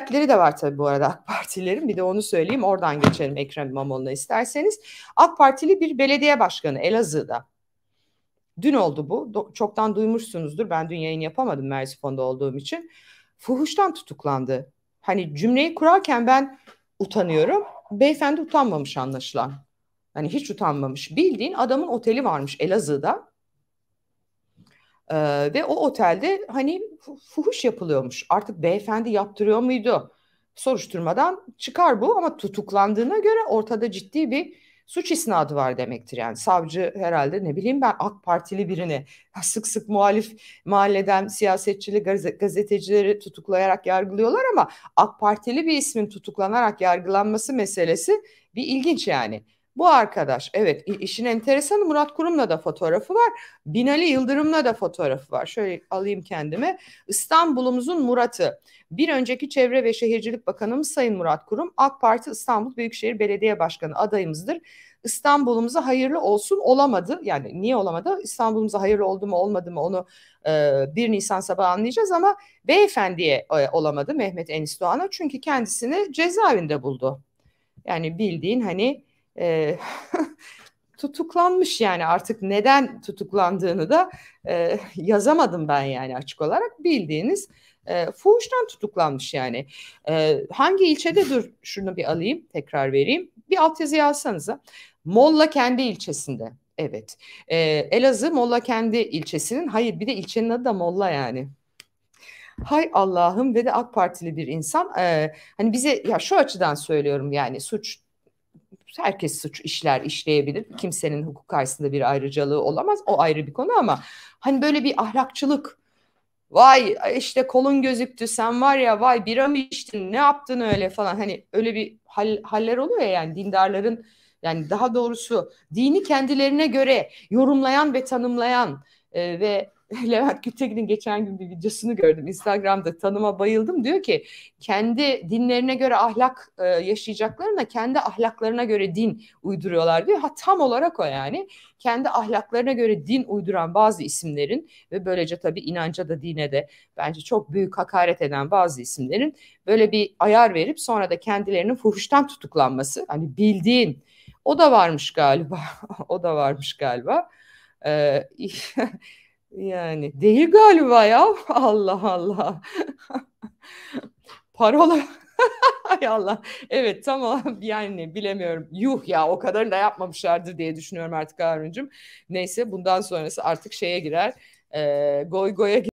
dertleri de var tabii bu arada AK Partililerin. Bir de onu söyleyeyim oradan geçelim Ekrem İmamoğlu'na isterseniz. AK Partili bir belediye başkanı Elazığ'da. Dün oldu bu. Do- çoktan duymuşsunuzdur. Ben dün yayın yapamadım fonda olduğum için. Fuhuştan tutuklandı. Hani cümleyi kurarken ben utanıyorum. Beyefendi utanmamış anlaşılan. Hani hiç utanmamış. Bildiğin adamın oteli varmış Elazığ'da. Ee, ve o otelde hani fuhuş yapılıyormuş. Artık beyefendi yaptırıyor muydu? Soruşturmadan çıkar bu ama tutuklandığına göre ortada ciddi bir suç isnadı var demektir. Yani savcı herhalde ne bileyim ben AK Partili birini sık sık muhalif mahalleden siyasetçili gazetecileri tutuklayarak yargılıyorlar ama AK Partili bir ismin tutuklanarak yargılanması meselesi bir ilginç yani. Bu arkadaş evet işin enteresanı Murat Kurum'la da fotoğrafı var. Binali Yıldırım'la da fotoğrafı var. Şöyle alayım kendime. İstanbul'umuzun Murat'ı. Bir önceki Çevre ve Şehircilik Bakanımız Sayın Murat Kurum AK Parti İstanbul Büyükşehir Belediye Başkanı adayımızdır. İstanbul'umuza hayırlı olsun olamadı. Yani niye olamadı? İstanbul'umuza hayırlı oldu mu olmadı mı onu e, 1 Nisan sabahı anlayacağız ama beyefendiye e, olamadı Mehmet Enis Doğan'a. Çünkü kendisini cezaevinde buldu. Yani bildiğin hani e, tutuklanmış yani artık neden tutuklandığını da e, yazamadım ben yani açık olarak bildiğiniz e, fuhuştan tutuklanmış yani. E, hangi ilçede dur şunu bir alayım tekrar vereyim bir altyazı alsanıza. Molla kendi ilçesinde evet e, Elazığ Molla kendi ilçesinin hayır bir de ilçenin adı da Molla yani hay Allah'ım ve de AK Partili bir insan e, hani bize ya şu açıdan söylüyorum yani suç herkes suç işler, işleyebilir. Kimsenin hukuk karşısında bir ayrıcalığı olamaz. O ayrı bir konu ama hani böyle bir ahlakçılık. Vay işte kolun gözüktü sen var ya vay bira mı içtin ne yaptın öyle falan hani öyle bir hal, haller oluyor ya yani dindarların yani daha doğrusu dini kendilerine göre yorumlayan ve tanımlayan e, ve Levent Gültekin'in geçen gün bir videosunu gördüm. Instagram'da tanıma bayıldım. Diyor ki kendi dinlerine göre ahlak e, yaşayacaklarına kendi ahlaklarına göre din uyduruyorlar diyor. Ha tam olarak o yani. Kendi ahlaklarına göre din uyduran bazı isimlerin ve böylece tabii inanca da dine de bence çok büyük hakaret eden bazı isimlerin böyle bir ayar verip sonra da kendilerinin fuhuştan tutuklanması. Hani bildiğin o da varmış galiba. o da varmış galiba. Ee, yani değil galiba ya. Allah Allah. Parola Ay Allah. Evet tamam yani bilemiyorum. Yuh ya o kadarını da yapmamışlardır diye düşünüyorum artık Harun'cum. Neyse bundan sonrası artık şeye girer. E, goy goya girer.